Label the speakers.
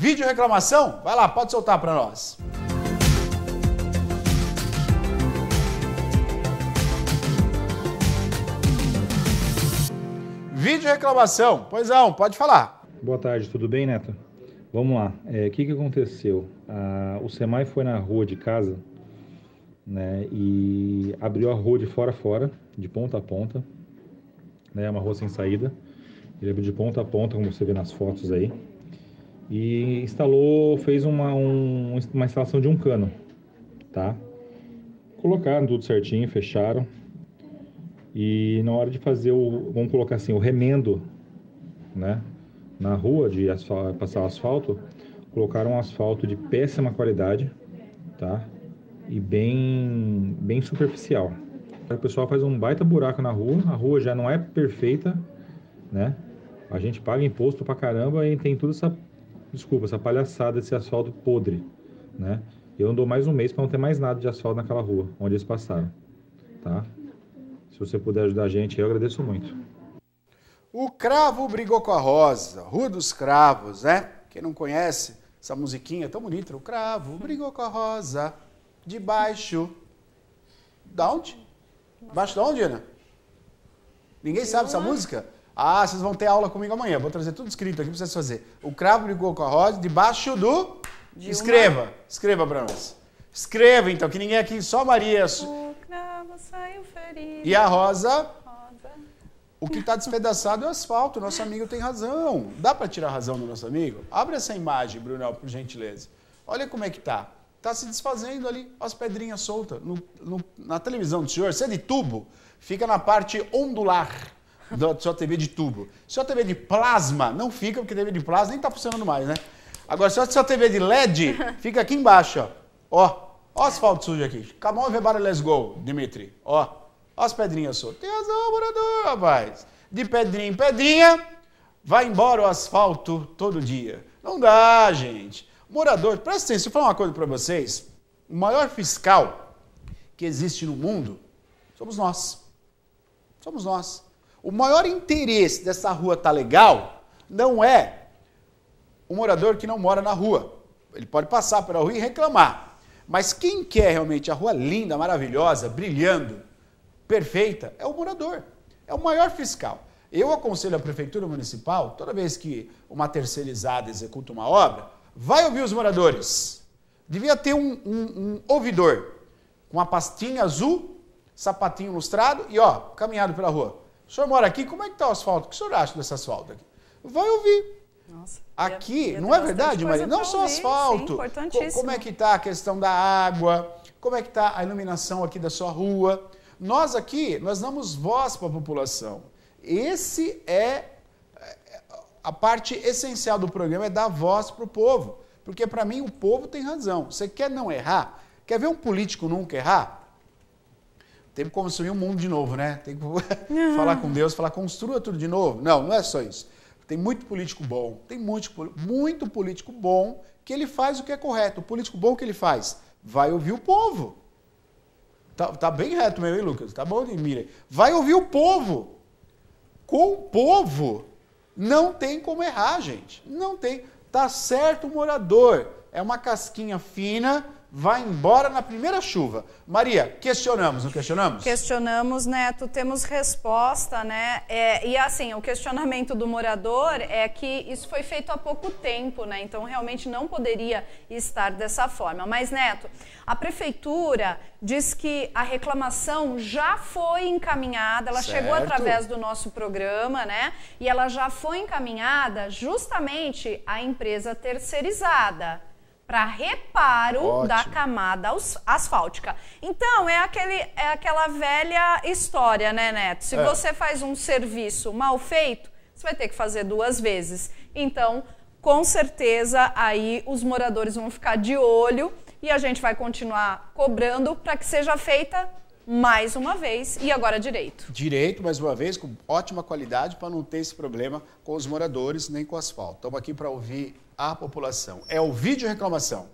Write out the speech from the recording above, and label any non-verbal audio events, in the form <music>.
Speaker 1: Vídeo reclamação? Vai lá, pode soltar para nós.
Speaker 2: Vídeo reclamação? Pois não, pode falar. Boa tarde, tudo bem, Neto? Vamos lá. O é, que, que aconteceu? Ah, o Semai foi na rua de casa né, e abriu a rua de fora a fora, de ponta a ponta. Né, é né, uma rua sem saída. Ele abriu de ponta a ponta, como você vê nas fotos aí e instalou, fez uma, um, uma instalação de um cano, tá? Colocaram tudo certinho, fecharam. E na hora de fazer o, vamos colocar assim, o remendo, né? Na rua de asfal passar asfalto, colocaram um asfalto de péssima qualidade, tá? E bem, bem superficial. O pessoal faz um baita buraco na rua, a rua já não é perfeita, né? A gente paga imposto pra caramba e tem toda essa desculpa, essa palhaçada desse asfalto podre, né? Eu andou mais um mês para não ter mais nada de asfalto naquela rua onde eles passaram, tá? Se você puder ajudar a gente, eu agradeço muito.
Speaker 1: O Cravo brigou com a Rosa, Rua dos Cravos, né? Quem não conhece essa musiquinha tão bonita, o Cravo brigou com a Rosa, de baixo. Da onde? Baixo da onde, Ana? Ninguém sabe essa música? Ah, vocês vão ter aula comigo amanhã. Vou trazer tudo escrito aqui para vocês fazer. O cravo brigou com a Rosa debaixo do. De escreva. Uma... Escreva para nós. Escreva então, que ninguém aqui, só Maria.
Speaker 3: O cravo saiu
Speaker 1: ferido. E a rosa. rosa. O que está despedaçado é o asfalto. Nosso amigo tem razão. Dá para tirar a razão do nosso amigo? Abre essa imagem, Brunel, por gentileza. Olha como é que tá. Tá se desfazendo ali, as pedrinhas soltas. No, no, na televisão do senhor, se é de tubo, fica na parte ondular da sua TV de tubo. Sua TV de plasma não fica, porque TV de plasma nem tá funcionando mais, né? Agora, se a sua TV de LED fica aqui embaixo, ó. Ó, ó asfalto sujo aqui. Come on, everybody, let's go, Dimitri. Ó, ó as pedrinhas soltas, Tem razão, morador, rapaz. De pedrinha em pedrinha, vai embora o asfalto todo dia. Não dá, gente. Morador, presta atenção, deixa eu falar uma coisa para vocês. O maior fiscal que existe no mundo somos nós. Somos nós. O maior interesse dessa rua tá legal não é o morador que não mora na rua. Ele pode passar pela rua e reclamar. Mas quem quer realmente a rua linda, maravilhosa, brilhando, perfeita, é o morador. É o maior fiscal. Eu aconselho a prefeitura municipal, toda vez que uma terceirizada executa uma obra, vai ouvir os moradores. Devia ter um, um, um ouvidor com uma pastinha azul, sapatinho lustrado e ó, caminhado pela rua. O senhor mora aqui, como é que está o asfalto? O que o senhor acha desse asfalto aqui? Vai ouvir. Nossa, aqui, ia, não é verdade, Maria? Não só ouvir, asfalto. Sim, como é que está a questão da água? Como é que está a iluminação aqui da sua rua? Nós aqui, nós damos voz para a população. Esse é, é a parte essencial do programa é dar voz para o povo. Porque para mim o povo tem razão. Você quer não errar? Quer ver um político nunca errar? tem que construir um mundo de novo, né? Tem que uhum. <laughs> falar com Deus, falar, construa tudo de novo. Não, não é só isso. Tem muito político bom, tem muito, muito político bom que ele faz o que é correto. O político bom que ele faz? Vai ouvir o povo. Tá, tá bem reto mesmo, hein, Lucas? Tá bom, Miriam? Vai ouvir o povo. Com o povo, não tem como errar, gente. Não tem. Tá certo o morador. É uma casquinha fina, vai embora na primeira chuva. Maria, questionamos, não questionamos?
Speaker 3: Questionamos, Neto, temos resposta, né? É, e assim, o questionamento do morador é que isso foi feito há pouco tempo, né? Então realmente não poderia estar dessa forma. Mas, Neto, a prefeitura diz que a reclamação já foi encaminhada, ela certo. chegou através do nosso programa, né? E ela já foi encaminhada justamente à empresa terceirizada para reparo Ótimo. da camada asfáltica. Então, é, aquele, é aquela velha história, né, Neto? Se é. você faz um serviço mal feito, você vai ter que fazer duas vezes. Então, com certeza, aí os moradores vão ficar de olho e a gente vai continuar cobrando para que seja feita mais uma vez e agora direito.
Speaker 1: Direito, mais uma vez, com ótima qualidade para não ter esse problema com os moradores nem com o asfalto. Estamos aqui para ouvir a população. É o vídeo reclamação.